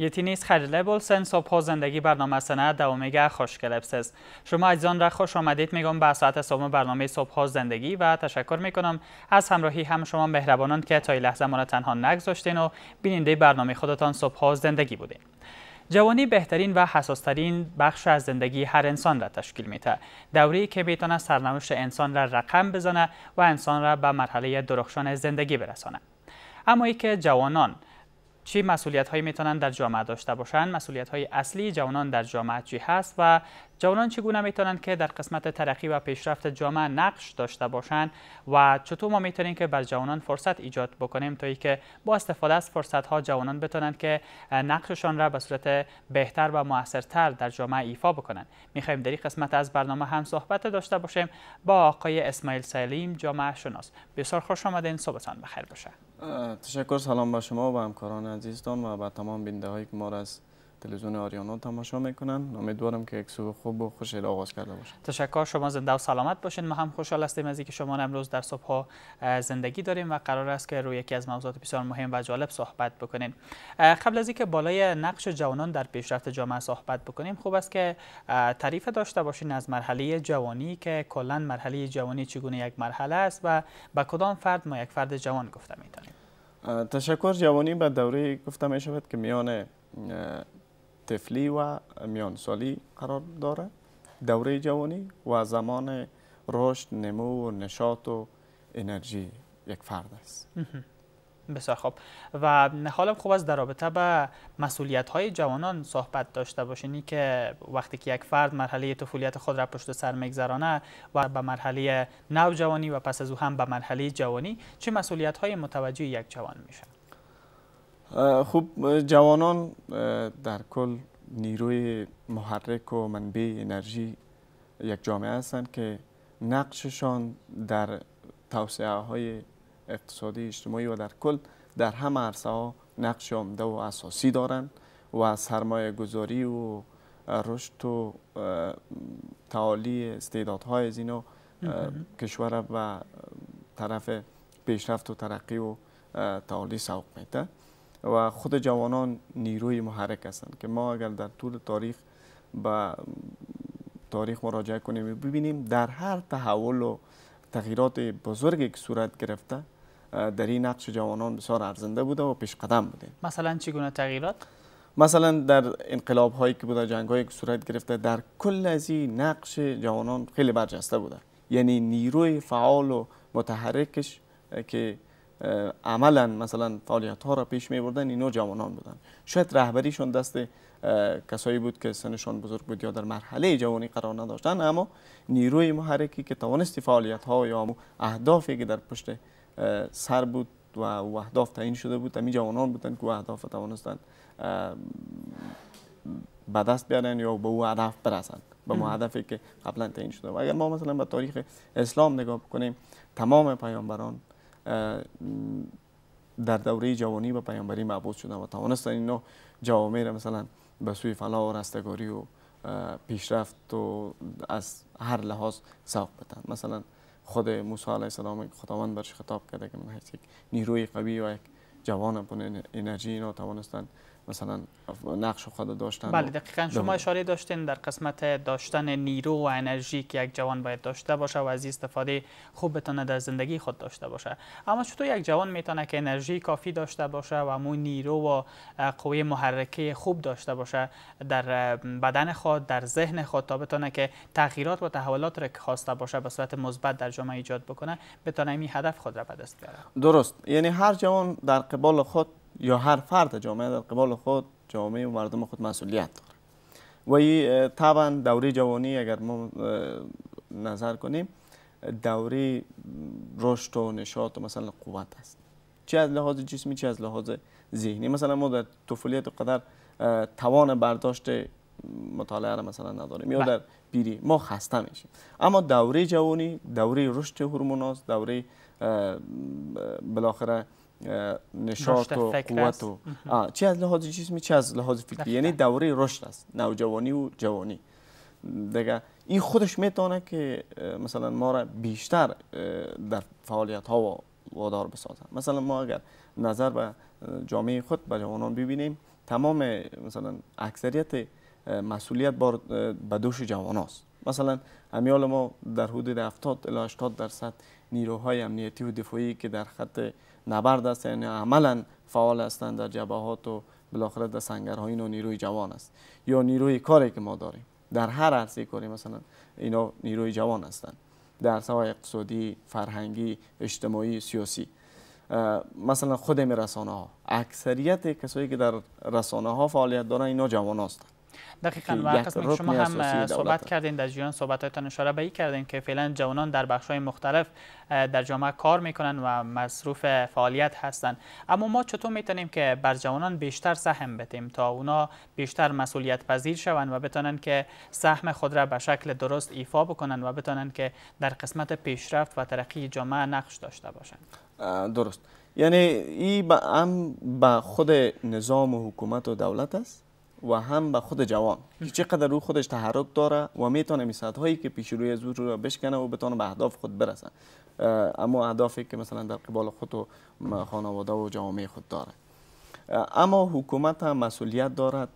یتی نیست خریله بولسن صبح زندگی برنامه گه خوش است. شما عزیزان را خوش آمدید میگم به ساعت سوم برنامه صبح زندگی و تشکر میکنم از همراهی هم شما مهربانان که تا این لحظه ما را تنها نگذاشتین و بیننده برنامه خودتان صبح زندگی بودین جوانی بهترین و حساسترین بخش از زندگی هر انسان را تشکیل میده دوری که میتونه سرنوشت انسان را رقم بزنه و انسان را به مرحله درخشان زندگی برسانه اما ای که جوانان چه مسئولیت هایی میتونن در جامعه داشته باشند مسئولیت های اصلی جوانان در جامعه چی هست و جوانان چگونه میتونند که در قسمت ترقی و پیشرفت جامعه نقش داشته باشند و چطور ما میتونیم که بر جوانان فرصت ایجاد بکنیم تا که با استفاده از فرصت ها جوانان بتونند که نقششان را به صورت بهتر و موثرتر در جامعه ایفا بکنند میخوایم در این قسمت از برنامه هم صحبت داشته باشیم با آقای اسماعیل سلیم جامعه شناس بسیار خوش آمدین صبحتان بخیر باشه تشکر سلام به شما و همکاران عزیزتان و به تمام بیننده های که ما را از تلویزیون آریانا تماشا میکنن امیدوارم که یک صبح خوب و را آغاز کرده باشه تشکر شما زنده و سلامت باشین ما هم خوشحال هستیم از اینکه شما امروز در صبح ها زندگی داریم و قرار است که روی یکی از موضوعات بسیار مهم و جالب صحبت بکنیم قبل از اینکه بالای نقش جوانان در پیشرفت جامعه صحبت بکنیم خوب است که تعریف داشته باشین از مرحله جوانی که کلا مرحله جوانی چگونه یک مرحله است و به کدام فرد ما یک فرد جوان گفته میتونیم تشکر جوانی به دوره گفته می که میان طفلی و میانسالی قرار داره دوره جوانی و زمان رشد نمو و نشاط و انرژی یک فرد است بسیار خوب و حالا خوب است در رابطه به مسئولیت های جوانان صحبت داشته باشین که وقتی که یک فرد مرحله طفولیت خود را پشت سر میگذرانه و به مرحله نوجوانی و پس از او هم به مرحله جوانی چه مسئولیت های متوجه یک جوان میشه خوب جوانان در کل نیروی محرک و منبع انرژی یک جامعه هستند که نقششان در توسعه های اقتصادی اجتماعی و در کل در همه عرصه ها نقش عمده و اساسی دارند و سرمایه گذاری و رشد و تعالی استعدادهای از اینو کشور و طرف پیشرفت و ترقی و تعالی سوق میده و خود جوانان نیروی محرک هستند که ما اگر در طول تاریخ به تاریخ مراجعه کنیم ببینیم در هر تحول و تغییرات بزرگی که صورت گرفته در این نقش جوانان بسیار ارزنده بوده و پیش قدم بوده مثلا چگونه تغییرات مثلا در انقلاب هایی که بوده جنگ هایی که صورت گرفته در کل از این نقش جوانان خیلی برجسته بوده یعنی نیروی فعال و متحرکش که عملا مثلا فعالیت ها را پیش می بردن اینو جوانان بودن شاید رهبریشون دست کسایی بود که سنشان بزرگ بود یا در مرحله جوانی قرار نداشتن اما نیروی محرکی که توانستی فعالیت ها یا اهدافی که در پشت سر بود و اهداف تعیین شده بود همین جوانان بودن که اهداف توانستن به دست بیارن یا به او هدف برسن به ما که قبلا تعیین شده اگر ما مثلا به تاریخ اسلام نگاه بکنیم تمام پیامبران در دوره جوانی به پیامبری معبود شدن و توانست اینا جوامع را مثلا به سوی فلا و رستگاری و پیشرفت و از هر لحاظ سوق بدن مثلا خود موسی علیه السلام خداوند برش خطاب کرده که من یک نیروی قوی و یک جوان انرژی اینا توانستن مثلا نقش خود داشتن بله دقیقا شما اشاره داشتین در قسمت داشتن نیرو و انرژی که یک جوان باید داشته باشه و از استفاده خوب بتونه در زندگی خود داشته باشه اما چطور یک جوان میتونه که انرژی کافی داشته باشه و مو نیرو و قوی محرکه خوب داشته باشه در بدن خود در ذهن خود تا بتونه که تغییرات و تحولات را که خواسته باشه به صورت مثبت در جامعه ایجاد بکنه بتانه این هدف خود را به بیاره درست یعنی هر جوان در قبال خود یا هر فرد جامعه در قبال خود جامعه و مردم خود مسئولیت داره و طبعا دوره جوانی اگر ما نظر کنیم دوره رشد و نشاط و مثلا قوت است چه از لحاظ جسمی چه از لحاظ ذهنی مثلا ما در طفولیت قدر توان برداشت مطالعه را مثلا نداریم یا بله. در پیری ما خسته میشیم اما دوره جوانی دوره رشد هورمون است دوره بالاخره نشاط و قوت و چه از لحاظ جسمی چی از لحاظ فکری یعنی دوره رشد است نوجوانی و جوانی دیگه این خودش میتونه که مثلا ما را بیشتر در فعالیت ها و وادار بسازه مثلا ما اگر نظر به جامعه خود به جوانان ببینیم تمام مثلا اکثریت مسئولیت بار به دوش جوان هاست. مثلا امیال ما در حدود 70 الی 80 درصد نیروهای امنیتی و دفاعی که در خط نبرد است یعنی عملا فعال هستند در جبهات و بالاخره در سنگرها اینو نیروی جوان است یا نیروی کاری که ما داریم در هر عرصه کاری مثلا اینا نیروی جوان هستند در سوای اقتصادی، فرهنگی، اجتماعی، سیاسی مثلا خود رسانه ها اکثریت کسایی که در رسانه ها فعالیت دارن اینا جوان هستند دقیقا و شما هم صحبت کردین در جریان صحبتهایتان اشاره به کردین که فعلا جوانان در بخش‌های مختلف در جامعه کار میکنن و مصروف فعالیت هستند اما ما چطور میتونیم که بر جوانان بیشتر سهم بتیم تا اونا بیشتر مسئولیت پذیر شوند و بتانن که سهم خود را به شکل درست ایفا بکنن و بتانن که در قسمت پیشرفت و ترقی جامعه نقش داشته باشند درست یعنی این هم به خود نظام و حکومت و دولت است و هم به خود جوان که چقدر رو خودش تحرک داره و میتونه میساعت هایی که پیش روی زور رو بشکنه و بتونه به اهداف خود برسه اما اهدافی که مثلا در قبال خود و خانواده و جامعه خود داره اما حکومت هم مسئولیت دارد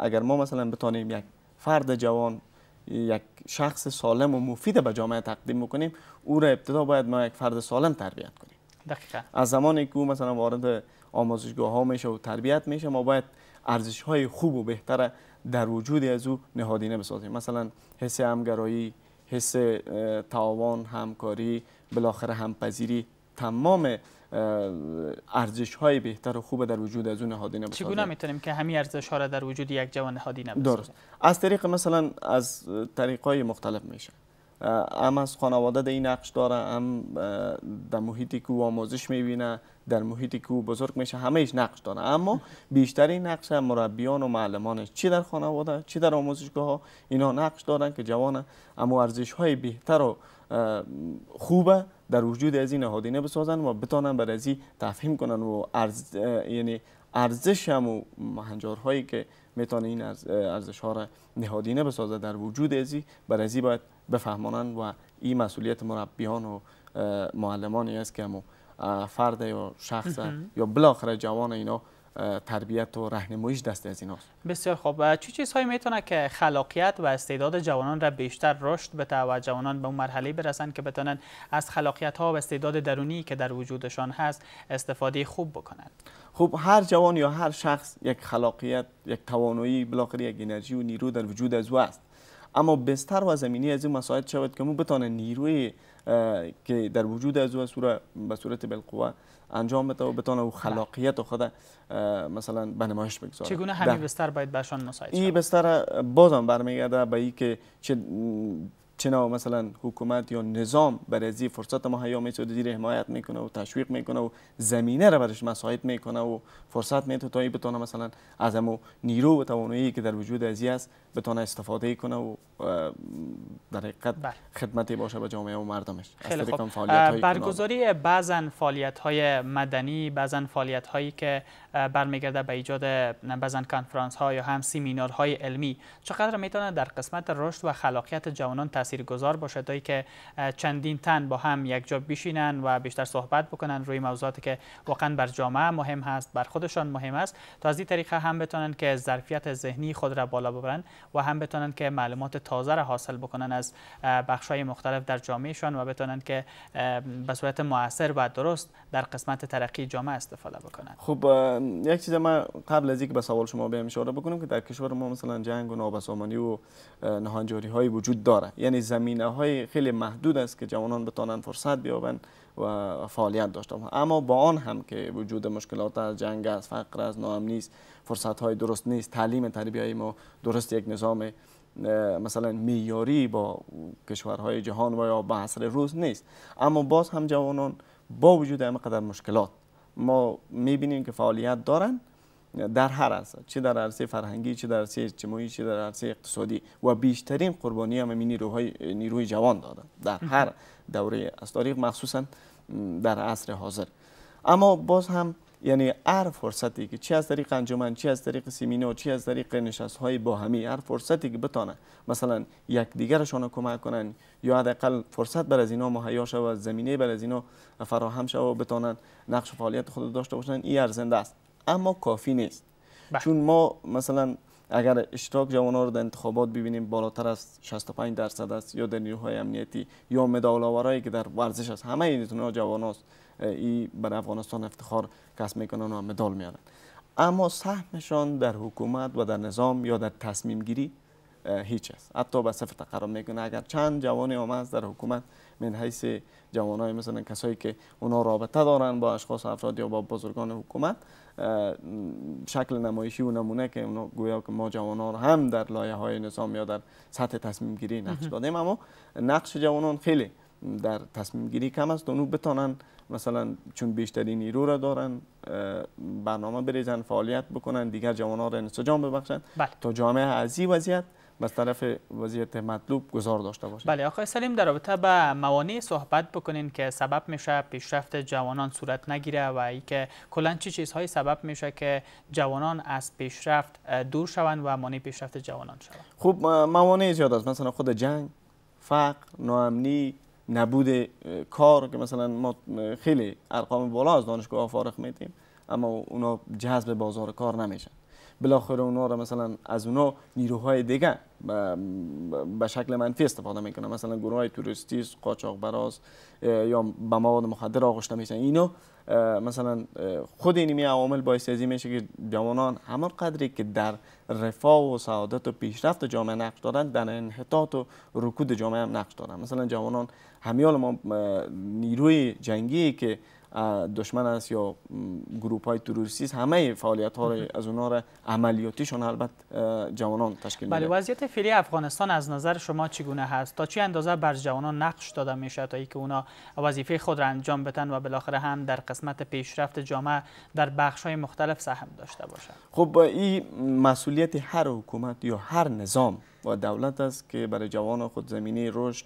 اگر ما مثلا بتانیم یک فرد جوان یک شخص سالم و مفید به جامعه تقدیم میکنیم او را ابتدا باید ما یک فرد سالم تربیت کنیم دقیقا. از زمانی که او مثلا وارد آموزشگاه ها میشه و تربیت میشه ما باید ارزش های خوب و بهتر در وجود از او نهادینه بسازیم مثلا حس همگرایی حس تعاون همکاری بالاخره همپذیری تمام ارزش های بهتر و خوب در وجود از او نهادینه بسازیم چگونه میتونیم که همین ارزش ها را در وجود یک جوان نهادینه بسازیم درست از طریق مثلا از طریق های مختلف میشه هم از خانواده در این نقش داره ام در محیطی که او آموزش میبینه در محیطی که بزرگ میشه همه همهش نقش داره اما بیشتر این نقش مربیان و معلمانش چی در خانواده چی در آموزشگاه ها اینا نقش دارن که جوان اما ارزش های بهتر و خوبه در وجود از این نهادینه بسازن و بتانن بر ازی تفهیم کنن و ارز یعنی ارزش هم و هایی که میتونه این ارزش ها را نهادینه بسازه در وجود ازی بر ازی باید بفهمانن و این مسئولیت مربیان و معلمانی است که فرد یا شخص یا بالاخره جوان اینا تربیت و رهنماییش دست از ایناست بسیار خوب چه چیزهایی میتونه که خلاقیت و استعداد جوانان را بیشتر رشد به و جوانان به اون مرحله برسن که بتونن از خلاقیت ها و استعداد درونی که در وجودشان هست استفاده خوب بکنند خب هر جوان یا هر شخص یک خلاقیت یک توانایی بالاخره یک انرژی و نیرو در وجود از او است اما بستر و زمینی از این مساعد شود که ما بتانه نیروی که در وجود از او به صورت بالقوه انجام بده و بتانه بله. و خلاقیت خود مثلا به نمایش بگذاره چگونه همین بستر باید بهشان مساعد این بستر بازم برمیگرده به که چه چنا مثلا حکومت یا نظام برای از فرصت مهیا میشه دیر حمایت میکنه و تشویق میکنه و زمینه را برش مساعد میکنه و فرصت میده تا بتونه مثلا از امو نیرو و توانایی که در وجود از است بتونه استفاده کنه و در حقیقت بله. خدمتی باشه به جامعه و مردمش خیلی خوب. برگزاری بعضن فعالیت های مدنی بعضن فعالیت هایی که برمیگرده به ایجاد بعضن کنفرانس ها یا هم سیمینار های علمی چقدر میتونه در قسمت رشد و خلاقیت جوانان تاثیر تاثیرگذار باشد تا که چندین تن با هم یک جا بشینن و بیشتر صحبت بکنن روی موضوعاتی که واقعا بر جامعه مهم هست بر خودشان مهم است تا از این طریقه هم بتونن که ظرفیت ذهنی خود را بالا ببرن و هم بتونن که معلومات تازه را حاصل بکنن از های مختلف در جامعهشان و بتونن که به صورت موثر و درست در قسمت ترقی جامعه استفاده بکنن خب یک چیز ما قبل از اینکه به سوال شما بیام اشاره بکنم که در کشور ما مثلا جنگ و نابسامانی و نهانجاری های وجود داره یعنی یعنی زمینه های خیلی محدود است که جوانان بتانند فرصت بیابند و فعالیت داشته اما با آن هم که وجود مشکلات از جنگ است فقر از ناامنی است فرصت های درست نیست تعلیم تربیه ما درست یک نظام مثلا میاری با کشورهای جهان و یا با عصر روز نیست اما باز هم جوانان با وجود همه قدر مشکلات ما میبینیم که فعالیت دارند در هر عرصه چه در عرصه فرهنگی چه در عرصه اجتماعی چه در عرصه اقتصادی و بیشترین قربانی هم نیروهای نیروی جوان دادن در هر دوره از تاریخ مخصوصا در عصر حاضر اما باز هم یعنی هر فرصتی که چه از طریق انجمن چی از طریق سیمینار چی از طریق نشست های باهمی هر فرصتی که بتانه مثلا یک دیگرشان کمک کنن یا حداقل فرصت بر از اینا مهیا شود زمینه بر از اینا فراهم شود و نقش فعالیت خود داشته باشن این ارزنده است اما کافی نیست بله. چون ما مثلا اگر اشتراک جوانان رو در انتخابات ببینیم بالاتر از 65 درصد است یا در نیروهای امنیتی یا مدال که در ورزش است همه این جوان ای بر افغانستان افتخار کسب میکنن و مدال میارن اما سهمشان در حکومت و در نظام یا در تصمیم گیری هیچ است حتی به صفر تقرب میکنه اگر چند جوان هم در حکومت من حیث جوانای مثلا کسایی که اونا رابطه دارن با اشخاص افراد یا با بزرگان حکومت شکل نمایشی و نمونه که اونا گویا که ما جوانان هم در لایه های نظام یا در سطح تصمیم گیری نقش دادیم اما نقش جوانان خیلی در تصمیم گیری کم است اونو بتانن مثلا چون بیشتری نیرو را دارن برنامه بریزن فعالیت بکنن دیگر جوانان را انسجام ببخشن بله. تا جامعه از وضعیت از طرف وضعیت مطلوب گذار داشته باشه بله آقای سلیم در رابطه به موانع صحبت بکنین که سبب میشه پیشرفت جوانان صورت نگیره و ای که کلا چه چیزهایی سبب میشه که جوانان از پیشرفت دور شوند و مانع پیشرفت جوانان شوند خوب موانع زیاد است مثلا خود جنگ فقر ناامنی نبود کار که مثلا ما خیلی ارقام بالا از دانشگاه فارغ میتیم اما اونا جذب بازار کار نمیشن بالاخره اونا را مثلا از اونا نیروهای دیگه به شکل منفی استفاده میکنه مثلا گروه های توریستی قاچاق براز یا به مواد مخدر آغشته میشن اینو مثلا خود اینمی عوامل باعث ازی میشه که جوانان همان قدری که در رفاه و سعادت و پیشرفت جامعه نقش دارند در انحطاط و رکود جامعه هم نقش دارند مثلا جوانان همیال ما نیروی جنگی که دشمن است یا گروپ های تروریستی همه فعالیت ها از اونها را عملیاتیشون البته جوانان تشکیل میده بله وضعیت فعلی افغانستان از نظر شما چگونه هست تا چه اندازه بر جوانان نقش داده میشه تا اینکه اونا وظیفه خود را انجام بدن و بالاخره هم در قسمت پیشرفت جامعه در بخش های مختلف سهم داشته باشد خب با این مسئولیت هر حکومت یا هر نظام و دولت است که برای جوان خود زمینه رشد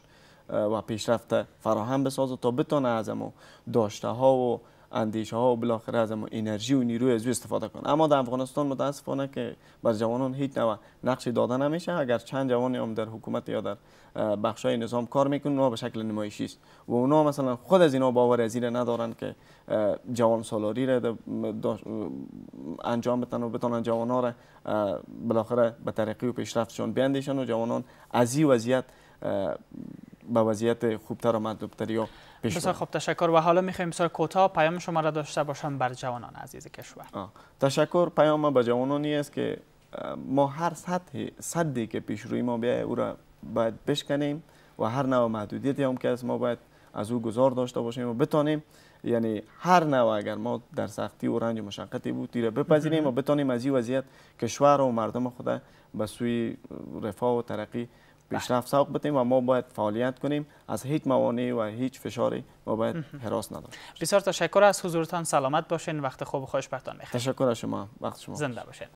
و پیشرفت فراهم بسازه تا بتانه از داشته ها و اندیشه ها و بالاخره از انرژی و نیروی از استفاده کنه اما در افغانستان متاسفانه که بر جوانان هیچ نوع نقش داده نمیشه اگر چند جوانی هم در حکومت یا در بخش های نظام کار میکنن و به شکل نمایشی است و اونا مثلا خود از اینا باور از ندارن که جوان سالاری را انجام بتن و بتانن جوان را بالاخره به ترقی و پیشرفتشان بیندیشن و جوانان از این وضعیت به وضعیت خوبتر و بسیار خوب تشکر و حالا میخوایم سر کوتاه پیام شما را داشته باشم بر جوانان عزیز کشور آه. تشکر پیام به جوانانی است که ما هر سطح صدی که پیش روی ما بیایه او را باید بشکنیم و هر نوع محدودیتی هم که از ما باید از او گذار داشته باشیم و بتانیم یعنی هر نوع اگر ما در سختی و رنج و مشقتی بود بپذیریم و بتانیم از این وضعیت کشور و مردم خود به سوی رفاه و ترقی بله. پیشرفت سوق بتیم و ما باید فعالیت کنیم از هیچ موانعی و هیچ فشاری ما باید حراس نداریم بسیار تشکر از حضورتان سلامت باشین وقت خوب خوش برتان بخیر تشکر از شما وقت شما زنده باشین